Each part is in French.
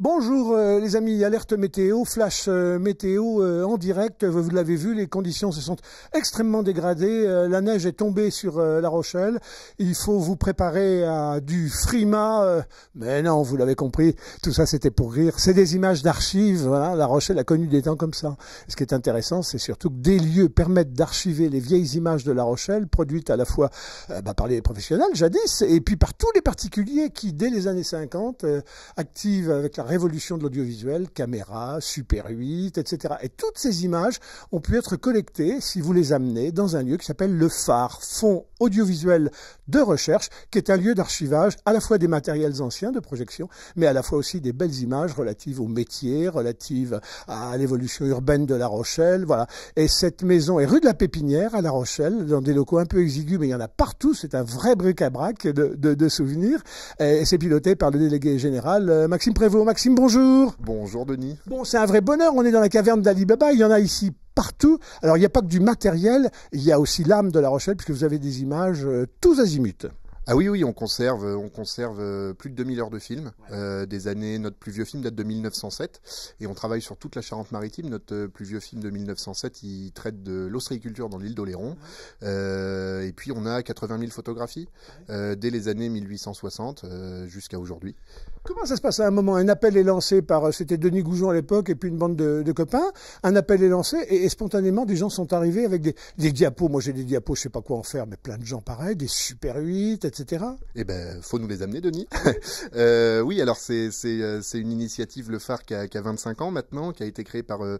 Bonjour euh, les amis, alerte météo, flash euh, météo euh, en direct. Vous l'avez vu, les conditions se sont extrêmement dégradées. la neige est tombée sur La Rochelle. Il faut vous préparer à du frima. mais non, vous l'avez compris, tout ça c'était pour rire. C'est des images d'archives. La Rochelle a connu des temps comme ça. Ce qui est intéressant, c'est surtout que des lieux permettent d'archiver les vieilles images de La Rochelle, produites à la fois bah, par les professionnels jadis, et puis par tous les particuliers qui, dès les années 50, activent avec la révolution de l'audiovisuel, caméra, Super 8, etc. Et toutes ces images ont pu être collectées, si vous les amenez, dans un lieu qui s'appelle le Phare, Fonds audiovisuel de recherche, qui est un lieu d'archivage à la fois des matériels anciens de projection, mais à la fois aussi des belles images relatives au métier, relatives à l'évolution urbaine de La Rochelle, voilà. Et cette maison est rue de la Pépinière à La Rochelle, dans des locaux un peu exigus, mais il y en a partout, c'est un vrai bric-à-brac de, souvenirs, et c'est piloté par le délégué général euh, Maxime Prévost. Maxime, bonjour. Bonjour Denis. Bon, c'est un vrai bonheur, on est dans la caverne d'Ali Baba, il y en a ici partout. Alors il n'y a pas que du matériel, il y a aussi l'âme de La Rochelle, puisque vous avez des images euh, tous azimuts. Ah oui, oui, on conserve, on conserve euh, plus de 2000 heures de films, euh, des années, notre plus vieux film date de 1907, et on travaille sur toute la Charente-Maritime, notre euh, plus vieux film de 1907, il traite de l'ostréiculture dans l'île d'Oléron, et puis on a 80 000 photographies, dès les années 1860 jusqu'à aujourd'hui. Comment ça se passe à un moment Un appel est lancé par, c'était Denis Goujon à l'époque, et puis une bande de, copains. Un appel est lancé et, spontanément des gens sont arrivés avec des, diapos. Moi j'ai des diapos, je sais pas quoi en faire, mais plein de gens pareil, des Super 8, etc. Et Eh ben, faut nous les amener, Denis. Euh, oui, alors euh, c'est une initiative, le phare, qui a, 25 ans maintenant, qui a été créée par... Euh,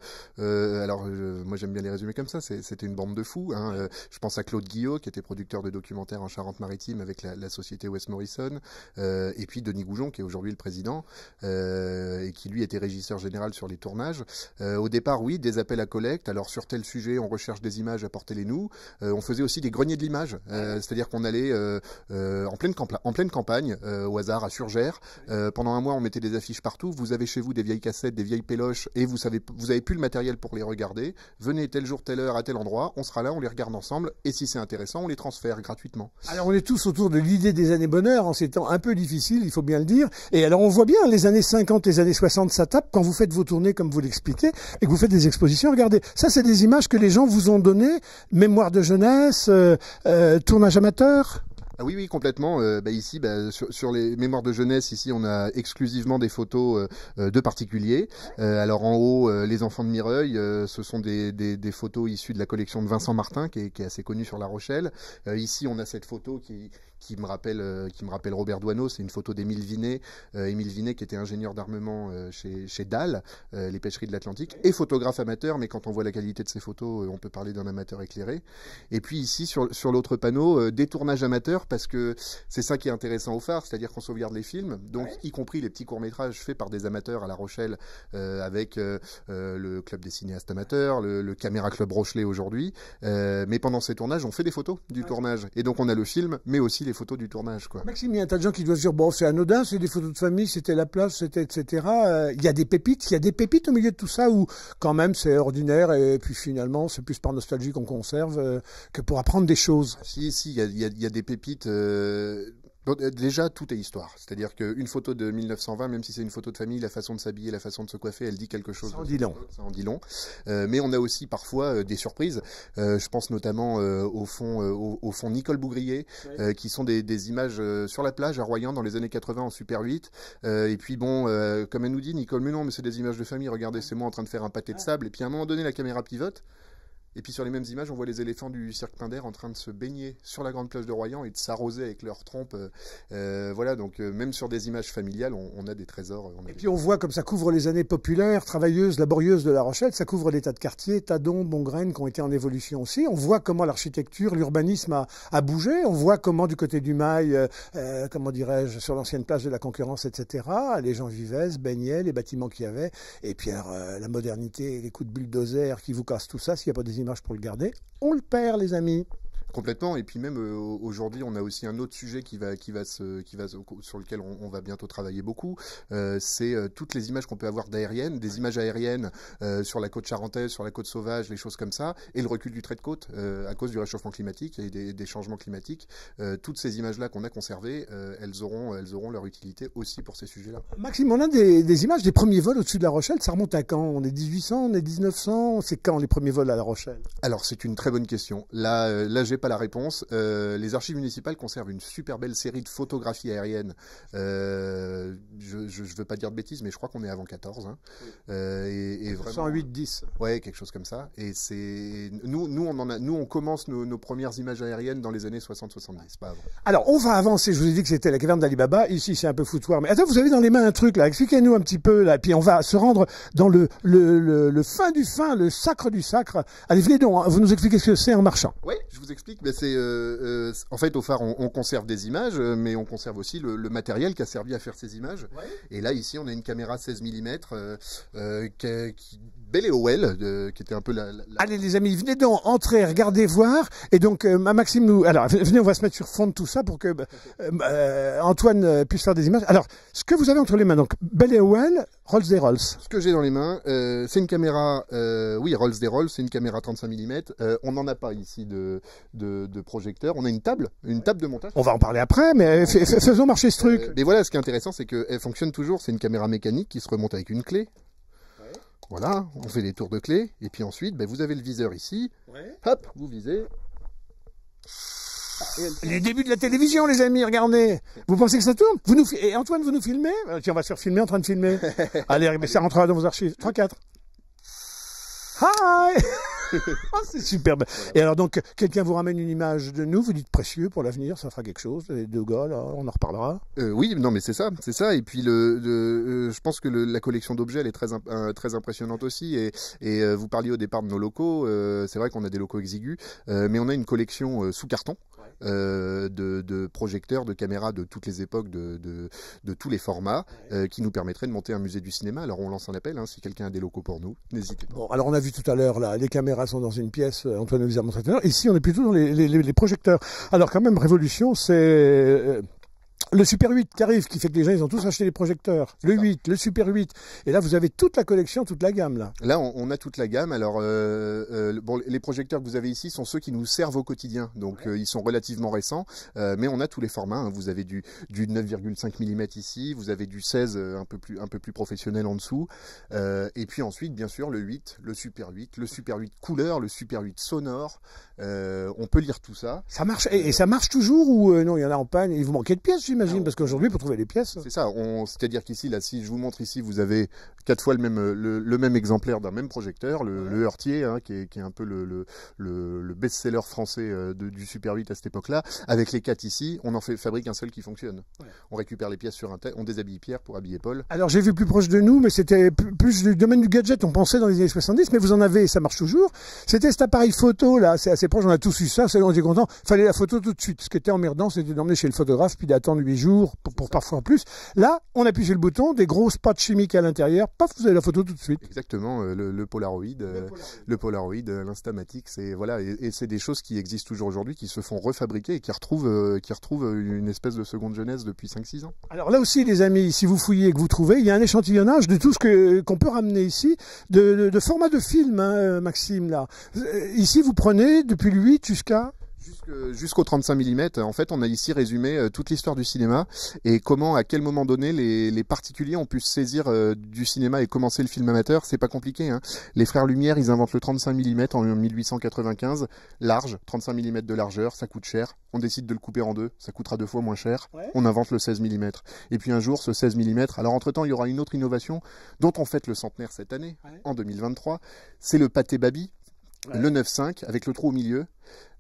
alors, moi j'aime bien les résumer comme ça, c'était une bande de fous. Hein. je pense à Claude Guillot, qui était producteur de documentaires en Charente-Maritime avec la, société West Morrison, et puis Denis Goujon, qui est aujourd'hui le président, et qui lui était régisseur général sur les tournages. au départ, oui, des appels à collecte. Alors sur tel sujet, on recherche des images, apportez-les nous. on faisait aussi des greniers de l'image, c'est-à-dire qu'on allait... Euh, en, pleine en pleine campagne, euh, au hasard, à Surgères. Euh, pendant un mois, on mettait des affiches partout. Vous avez chez vous des vieilles cassettes, des vieilles péloches, et vous n'avez vous avez plus le matériel pour les regarder. Venez tel jour, telle heure, à tel endroit. On sera là, on les regarde ensemble, et si c'est intéressant, on les transfère gratuitement. Alors, on est tous autour de l'idée des années bonheur en ces temps un peu difficiles, il faut bien le dire. Et alors, on voit bien les années 50, les années 60, ça tape quand vous faites vos tournées, comme vous l'expliquez, et que vous faites des expositions. Regardez, ça, c'est des images que les gens vous ont données. Mémoire de jeunesse, tournage amateur. Ah oui, oui, complètement. Euh, bah, ici, bah, sur, les mémoires de jeunesse, ici, on a exclusivement des photos euh, euh, de particuliers. alors en haut, les enfants de Mireuil, ce sont des, photos issues de la collection de Vincent Martin, qui est, qui est assez connu sur La Rochelle. ici, on a cette photo qui, qui me rappelle, euh, qui me rappelle Robert Doisneau. C'est une photo d'Émile Vinet. Euh, Émile Vinet qui était ingénieur d'armement euh, chez, chez Dal, les pêcheries de l'Atlantique, et photographe amateur. Mais quand on voit la qualité de ses photos, on peut parler d'un amateur éclairé. Et puis ici sur, sur l'autre panneau, des tournages amateurs parce que c'est ça qui est intéressant au phare, c'est-à-dire qu'on sauvegarde les films, donc y compris les petits courts métrages faits par des amateurs à La Rochelle avec le club des cinéastes amateurs, le, Caméra Club Rochelet aujourd'hui. mais pendant ces tournages, on fait des photos du tournage et donc on a le film, mais aussi les photos du tournage. Quoi. Maxime, il y a un tas de gens qui doivent dire bon, c'est anodin, c'est des photos de famille, c'était la place, c'était etc. Euh, il y a des pépites, il y a des pépites au milieu de tout ça où quand même c'est ordinaire et puis finalement c'est plus par nostalgie qu'on conserve euh, que pour apprendre des choses. Ah, si, si, il y a, des pépites. Euh, euh, déjà, tout est histoire. C'est-à-dire qu'une photo de 1920, même si c'est une photo de famille, la façon de s'habiller, la façon de se coiffer, elle dit quelque chose. Ça en dit long. Euh, mais on a aussi parfois euh, des surprises. je pense notamment au fond, au, fond Nicole Bougrier, qui sont des, images sur la plage à Royan dans les années 80 en Super 8. et puis bon, comme elle nous dit, Nicole, mais non, mais c'est des images de famille. Regardez, c'est moi en train de faire un pâté de sable. Et puis à un moment donné, la caméra pivote. Et puis sur les mêmes images, on voit les éléphants du cirque Pinder en train de se baigner sur la grande plage de Royan et de s'arroser avec leurs trompes. Euh, euh, voilà, donc euh, même sur des images familiales, on, a des trésors. et puis on voit comme ça couvre les années populaires, travailleuses, laborieuses de La Rochelle. Ça couvre l'état de quartiers, Tadon, Bongraine, qui ont été en évolution aussi. On voit comment l'architecture, l'urbanisme a, bougé. On voit comment du côté du Mail, comment dirais-je, sur l'ancienne place de la Concurrence, etc., les gens vivaient, se baignaient, les bâtiments qu'il y avait. Et puis la modernité, les coups de bulldozer qui vous cassent tout ça, s'il n'y a pas des marche pour le garder. On le perd, les amis. Complètement. Et puis même euh, aujourd'hui, on a aussi un autre sujet qui va, qui va se, qui va sur lequel on, va bientôt travailler beaucoup. Euh, c'est euh, toutes les images qu'on peut avoir d'aériennes, des images aériennes sur la côte charentaise, sur la côte sauvage, les choses comme ça, et le recul du trait de côte à cause du réchauffement climatique et des, changements climatiques. toutes ces images-là qu'on a conservées, elles auront, elles auront leur utilité aussi pour ces sujets-là. Maxime, on a des, des images des premiers vols au-dessus de La Rochelle. Ça remonte à quand On est 1800, on est 1900. C'est quand les premiers vols à La Rochelle Alors c'est une très bonne question. Là, là j'ai pas la réponse, euh, les archives municipales conservent une super belle série de photographies aériennes. Euh, je ne veux pas dire de bêtises, mais je crois qu'on est avant 14. Hein. Euh, et, 108, 10. Ouais, quelque chose comme ça. Et c'est nous, nous, on a, nous, on commence nos, premières images aériennes dans les années 60-70, pas Alors, on va avancer. Je vous ai dit que c'était la caverne d'Alibaba. Ici, c'est un peu foutoir. Mais attends, vous avez dans les mains un truc là. Expliquez-nous un petit peu là. Puis on va se rendre dans le le, le fin du fin, le sacre du sacre. Allez, venez donc. Hein. Vous nous expliquez ce que c'est en marchant. Oui, je vous explique euh, euh, en fait au phare on, conserve des images euh, mais on conserve aussi le, matériel qui a servi à faire ces images et là ici on a une caméra 16 mm qui, Belle et Howell, qui était un peu la, Allez les amis, venez donc, entrer, regardez, voir. Et donc euh, Maxime nous... Alors venez, on va se mettre sur fond de tout ça pour que euh, euh, Antoine puisse faire des images. Alors, ce que vous avez entre les mains, donc Belle et Howell, Rolls des Rolls. Ce que j'ai dans les mains, c'est une caméra, oui, Rolls des Rolls, c'est une caméra 35 mm. on n'en a pas ici de, de, projecteur. On a une table, une table de montage. On va en parler après, mais faisons marcher ce truc. mais voilà, ce qui est intéressant, c'est qu'elle fonctionne toujours. C'est une caméra mécanique qui se remonte avec une clé. Voilà, on fait des tours de clé. Et puis ensuite, ben, vous avez le viseur ici. Hop, vous visez. Ah, les débuts de la télévision, les amis, regardez. Vous pensez que ça tourne vous nous, Et Antoine, vous nous filmez euh, Tiens, on va se filmer en train de filmer. Allez, mais ça rentrera dans vos archives. 3-4. Hi Ah, c'est superbe. Et alors donc, quelqu'un vous ramène une image de nous, vous dites précieux pour l'avenir, ça fera quelque chose. les de Gaulle, on en reparlera. Euh, oui, non, mais c'est ça, c'est ça. Et puis le, euh, je pense que la collection d'objets elle est très, euh, très impressionnante aussi. Et, et, vous parliez au départ de nos locaux. c'est vrai qu'on a des locaux exigus, mais on a une collection sous carton. de, projecteurs, de caméras de toutes les époques, de, de, tous les formats, qui nous permettraient de monter un musée du cinéma. Alors on lance un appel, hein, si quelqu'un a des locaux pour nous, n'hésitez pas. alors on a vu tout à l'heure les caméras sont dans une pièce, Antoine euh, nous Ici, on est plutôt dans les projecteurs. Alors quand même, Révolution, c'est euh, le Super 8 qui arrive, qui fait que les gens, ils ont tous acheté des projecteurs. Le 8, le Super 8. Et là, vous avez toute la collection, toute la gamme, là. Là, on, a toute la gamme. Alors, euh, euh, les projecteurs que vous avez ici sont ceux qui nous servent au quotidien. Donc, euh, ils sont relativement récents. mais on a tous les formats. Hein. Vous avez du, du 9,5 mm ici. Vous avez du 16 un peu plus, un peu plus professionnel en dessous. et puis ensuite, bien sûr, le 8, le Super 8, le Super 8 couleur, le Super 8 sonore. on peut lire tout ça. Ça marche. Et, ça marche toujours ou non, il y en a en panne. Il vous manquait de pièces, j'imagine ah, parce qu'aujourd'hui, pour trouver les pièces. C'est ça. C'est-à-dire qu'ici, là, si je vous montre ici, vous avez quatre fois le même, le, même exemplaire d'un même projecteur, le, Heurtier, hein, qui, est, qui, est, un peu le, le best-seller français euh, de, du Super 8 à cette époque-là. Avec les quatre ici, on en fait, fabrique un seul qui fonctionne. On récupère les pièces sur un on déshabille Pierre pour habiller Paul. Alors, j'ai vu plus proche de nous, mais c'était plus du domaine du gadget. On pensait dans les années 70, mais vous en avez, ça marche toujours. C'était cet appareil photo, là. C'est assez proche, on a tous eu ça, c'est on était content. Fallait la photo tout de suite. Ce qui était emmerdant, c'était d'emmener chez le photographe, puis d'attendre jours, pour, parfois parfois plus. Là, on appuie sur le bouton, des grosses pâtes chimiques à l'intérieur, paf, vous avez la photo tout de suite. Exactement, euh, le, euh, le Polaroid, le Polaroid, euh, l'Instamatic, c'est voilà, et, c'est des choses qui existent toujours aujourd'hui, qui se font refabriquer et qui retrouvent, qui retrouvent une espèce de seconde jeunesse depuis 5-6 ans. Alors là aussi, les amis, si vous fouillez et que vous trouvez, il y a un échantillonnage de tout ce qu'on peut ramener ici, de, format de film, hein, Maxime là. Ici, vous prenez depuis lui, jusqu'à Jusqu'au 35 mm, en fait, on a ici résumé euh, toute l'histoire du cinéma et comment, à quel moment donné, les, particuliers ont pu se saisir euh, du cinéma et commencer le film amateur. C'est pas compliqué. Hein. Les frères Lumière, ils inventent le 35 mm en 1895, large, 35 mm de largeur, ça coûte cher. On décide de le couper en deux, ça coûtera deux fois moins cher. On invente le 16 mm. Et puis un jour, ce 16 mm. Alors entre-temps, il y aura une autre innovation dont on fête le centenaire cette année, en 2023. C'est le pâté babi, le 9,5 avec le trou au milieu.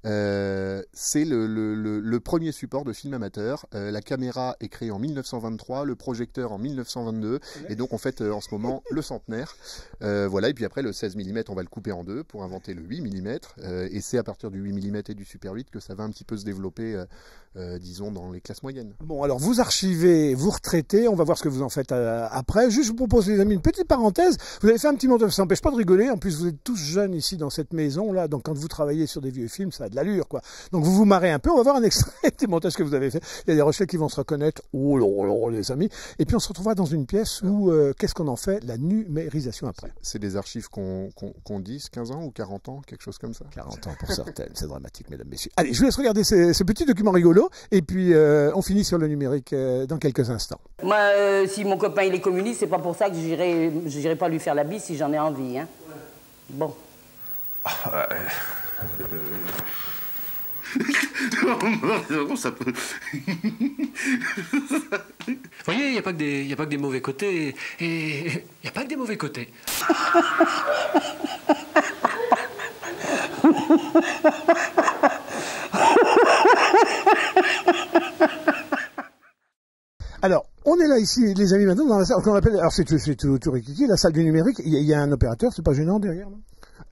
Euh, c'est le, premier support de film amateur. Euh, la caméra est créée en 1923, le projecteur en 1922, et donc on fait euh, en ce moment le centenaire. voilà, et puis après le 16 mm, on va le couper en deux pour inventer le 8 mm, et c'est à partir du 8 mm et du Super 8 que ça va un petit peu se développer, disons, dans les classes moyennes. Bon, alors vous archivez, vous retraitez, on va voir ce que vous en faites après. Juste, je vous propose, les amis, une petite parenthèse. Vous avez fait un petit montage, ça n'empêche pas de rigoler. En plus, vous êtes tous jeunes ici dans cette maison-là, donc quand vous travaillez sur des vieux films, ça de l'allure, quoi. Donc vous vous marrez un peu, on va voir un extrait des montages que vous avez fait. Il y a des recherches qui vont se reconnaître, oh là oh oh, les amis. Et puis on se retrouvera dans une pièce où, euh, qu'est-ce qu'on en fait La numérisation après. C'est des archives qu'on dise dit, 15 ans ou 40 ans, quelque chose comme ça 40 ans pour certaines, c'est dramatique, mesdames, messieurs. Allez, je vous laisse regarder ce, petit document rigolo, et puis euh, on finit sur le numérique euh, dans quelques instants. Moi, si mon copain il est communiste, c'est pas pour ça que j'irai n'irai pas lui faire la bise si j'en ai envie. Hein. Bon. Ah, vous voyez, il n'y a, pas que des, mauvais côtés. Et il n'y a pas que des mauvais côtés. Alors, on est là ici, les amis, maintenant, dans la salle qu'on appelle, alors c'est tout, tout, la salle du numérique, il y, a un opérateur, c'est pas gênant derrière,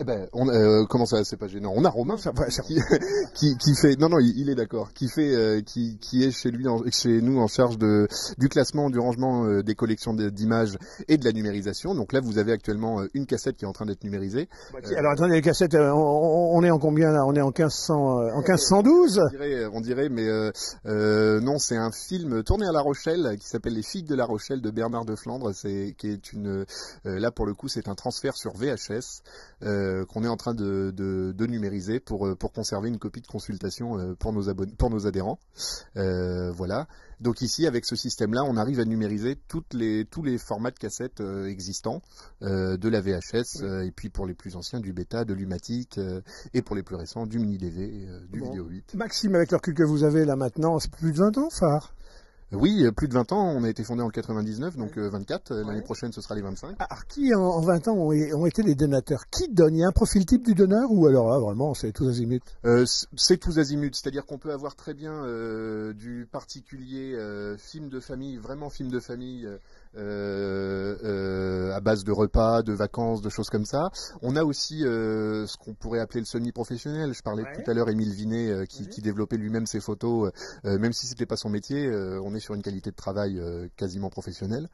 eh ben, on, euh, comment ça, c'est pas gênant On a Romain ça, qui, qui, qui, fait, non non, il, est d'accord, qui fait, euh, qui, qui est chez lui, chez nous en charge de du classement, du rangement euh, des collections d'images et de la numérisation. Donc là, vous avez actuellement euh, une cassette qui est en train d'être numérisée. Bah, alors attendez, les cassettes, on, est en combien là On est en 1500, en 1512 On dirait, on dirait mais non, c'est un film tourné à La Rochelle qui s'appelle Les Filles de La Rochelle de Bernard de Flandre. C'est qui est une, là pour le coup, c'est un transfert sur VHS. Euh, qu'on est en train de, numériser euh, pour, conserver une copie de consultation euh, pour nos, adhérents. voilà. Donc ici, avec ce système-là, on arrive à numériser tous les formats de cassettes existants, de la VHS, et puis pour les plus anciens, du bêta, de l'umatique, et pour les plus récents, du mini-DV, du vidéo 8. Maxime, avec le recul que vous avez là maintenant, c'est plus de 20 ans, phare. Oui, euh, plus de 20 ans, on a été fondé en 99, donc 24, euh, euh, l'année prochaine ce sera les 25. Alors ah, ah, qui en, vingt 20 ans ont, été les donateurs Qui donne Il y a un profil type du donneur ou alors ah, vraiment c'est tous azimuts C'est tous azimuts, c'est-à-dire qu'on peut avoir très bien du particulier film de famille, vraiment film de famille euh, euh, à base de repas, de vacances, de choses comme ça. On a aussi euh, ce qu'on pourrait appeler le semi-professionnel. Je parlais tout à l'heure Émile Vinet qui, mhm. qui, développait lui-même ses photos, même si c'était pas son métier. on est sur une qualité de travail quasiment professionnelle.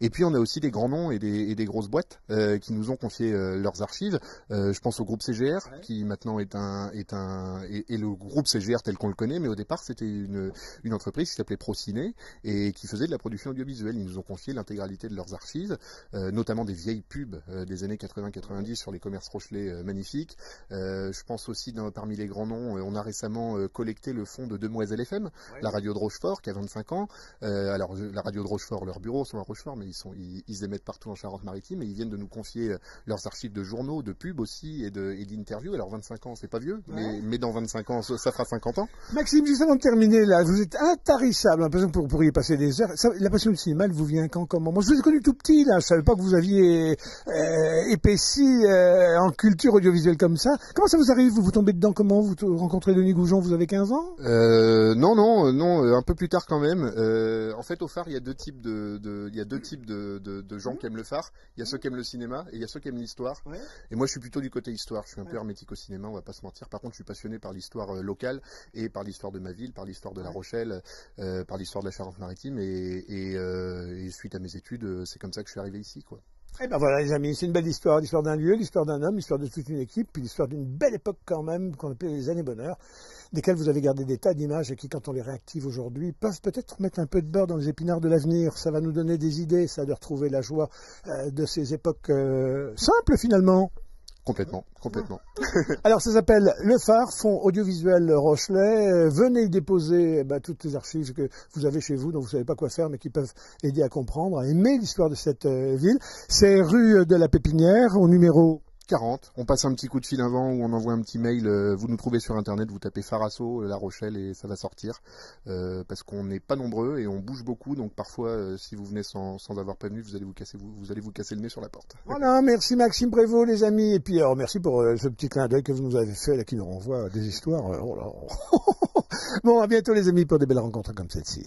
Et puis on a aussi des grands noms et des, et des grosses boîtes qui nous ont confié leurs archives. je pense au groupe CGR qui maintenant est un est un et le groupe CGR tel qu'on le connaît, mais au départ c'était une, une entreprise qui s'appelait Prociné et qui faisait de la production audiovisuelle. Ils nous ont confié intégralité de leurs archives, euh, notamment des vieilles pubs euh, des années 80-90 sur les commerces Rochelet euh, magnifiques. je pense aussi parmi les grands noms, on a récemment collecté le fonds de Demoiselle FM, la radio de Rochefort qui a 25 ans. alors la radio de Rochefort, leurs bureaux sont à Rochefort, mais ils sont ils, émettent partout en Charente-Maritime et ils viennent de nous confier leurs archives de journaux, de pubs aussi et d'interviews. Alors 25 ans, c'est pas vieux, mais, dans 25 ans, ça fera 50 ans. Maxime, juste avant de terminer là, vous êtes intarissable, l'impression hein, que vous pourriez passer des heures. la passion du cinéma, elle vous vient quand comment Moi, je vous ai connu tout petit, là. Je savais pas que vous aviez euh, épaissi euh, en culture audiovisuelle comme ça. Comment ça vous arrive Vous vous tombez dedans comment Vous rencontrez Denis Goujon, vous avez 15 ans euh, Non, non, non, un peu plus tard quand même. en fait, au phare, il y a deux types de, il y deux types de, gens qui aiment le phare. Il y a ceux qui aiment le cinéma et il y a ceux qui aiment l'histoire. Et moi, je suis plutôt du côté histoire. Je suis un peu hermétique au cinéma, on va pas se mentir. Par contre, je suis passionné par l'histoire locale et par l'histoire de ma ville, par l'histoire de La Rochelle, par l'histoire de la Charente-Maritime et suite à mes études, euh, c'est comme ça que je suis arrivé ici, quoi. Et eh ben voilà les amis, c'est une belle histoire, l'histoire d'un lieu, l'histoire d'un homme, l'histoire de toute une équipe, puis l'histoire d'une belle époque quand même, qu'on appelle les années bonheur, desquelles vous avez gardé des tas d'images et qui, quand on les réactive aujourd'hui, peuvent peut-être mettre un peu de beurre dans les épinards de l'avenir. Ça va nous donner des idées, ça va de retrouver la joie euh, de ces époques euh, simples finalement. Complètement, complètement. Alors ça s'appelle Le Phare, Fonds audiovisuel Rochelet. Euh, venez y déposer eh ben, toutes les archives que vous avez chez vous, dont vous ne savez pas quoi faire, mais qui peuvent aider à comprendre, à hein. aimer l'histoire de cette euh, ville. C'est rue de la Pépinière, au numéro on passe un petit coup de fil avant ou on envoie un petit mail. Euh, vous nous trouvez sur internet, vous tapez Farasso, euh, La Rochelle et ça va sortir. Euh, parce qu'on n'est pas nombreux et on bouge beaucoup. Donc parfois, si vous venez sans, sans, avoir prévenu, vous allez vous, casser, vous, allez vous casser le nez sur la porte. Voilà, merci Maxime Prévost, les amis. Et puis alors, merci pour ce petit clin d'œil que vous nous avez fait, là, qui nous renvoie des histoires. Oh oh. bon, à bientôt, les amis, pour des belles rencontres comme celle-ci.